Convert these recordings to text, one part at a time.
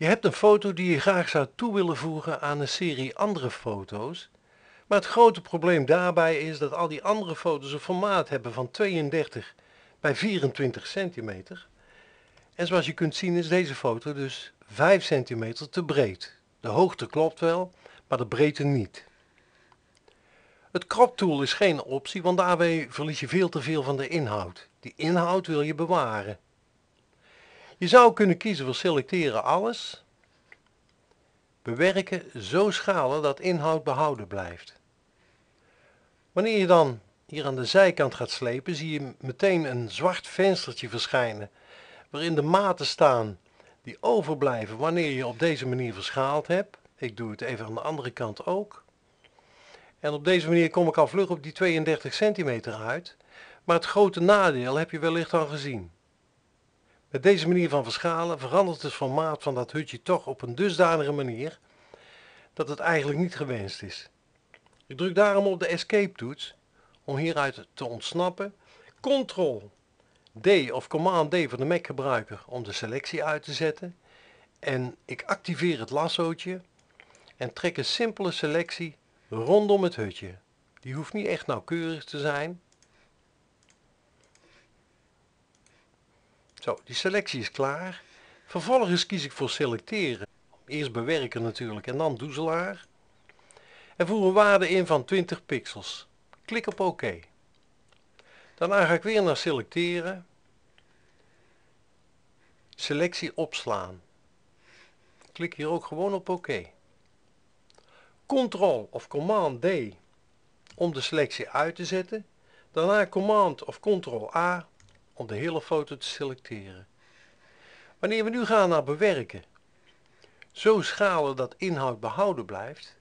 Je hebt een foto die je graag zou toe willen voegen aan een serie andere foto's. Maar het grote probleem daarbij is dat al die andere foto's een formaat hebben van 32 bij 24 centimeter. En zoals je kunt zien is deze foto dus 5 centimeter te breed. De hoogte klopt wel, maar de breedte niet. Het crop tool is geen optie, want daarmee verlies je veel te veel van de inhoud. Die inhoud wil je bewaren. Je zou kunnen kiezen voor selecteren alles. Bewerken zo schalen dat inhoud behouden blijft. Wanneer je dan hier aan de zijkant gaat slepen, zie je meteen een zwart venstertje verschijnen, waarin de maten staan die overblijven wanneer je op deze manier verschaald hebt. Ik doe het even aan de andere kant ook. En op deze manier kom ik al vlug op die 32 centimeter uit, maar het grote nadeel heb je wellicht al gezien. Met deze manier van verschalen verandert het formaat van dat hutje toch op een dusdanige manier dat het eigenlijk niet gewenst is. Ik druk daarom op de escape toets om hieruit te ontsnappen. Ctrl D of Command D van de Mac gebruiker om de selectie uit te zetten. En ik activeer het lassootje en trek een simpele selectie rondom het hutje. Die hoeft niet echt nauwkeurig te zijn, Zo, die selectie is klaar. Vervolgens kies ik voor selecteren. Eerst bewerken natuurlijk en dan doezelaar. En voer een waarde in van 20 pixels. Klik op oké Daarna ga ik weer naar selecteren. Selectie opslaan. Klik hier ook gewoon op oké Ctrl of Command D om de selectie uit te zetten. Daarna Command of Ctrl A om de hele foto te selecteren. Wanneer we nu gaan naar bewerken, zo schalen dat inhoud behouden blijft,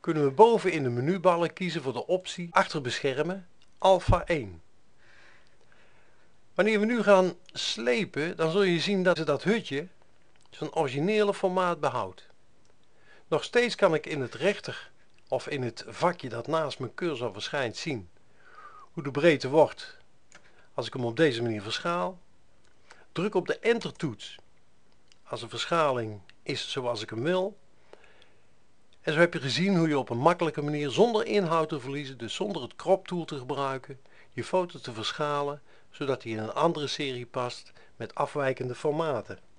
kunnen we boven in de menuballen kiezen voor de optie achter beschermen alpha 1. Wanneer we nu gaan slepen, dan zul je zien dat ze dat hutje zijn originele formaat behoudt. Nog steeds kan ik in het rechter of in het vakje dat naast mijn cursor verschijnt zien hoe de breedte wordt als ik hem op deze manier verschaal, druk op de enter toets als de verschaling is zoals ik hem wil. En zo heb je gezien hoe je op een makkelijke manier zonder inhoud te verliezen, dus zonder het crop tool te gebruiken, je foto te verschalen zodat hij in een andere serie past met afwijkende formaten.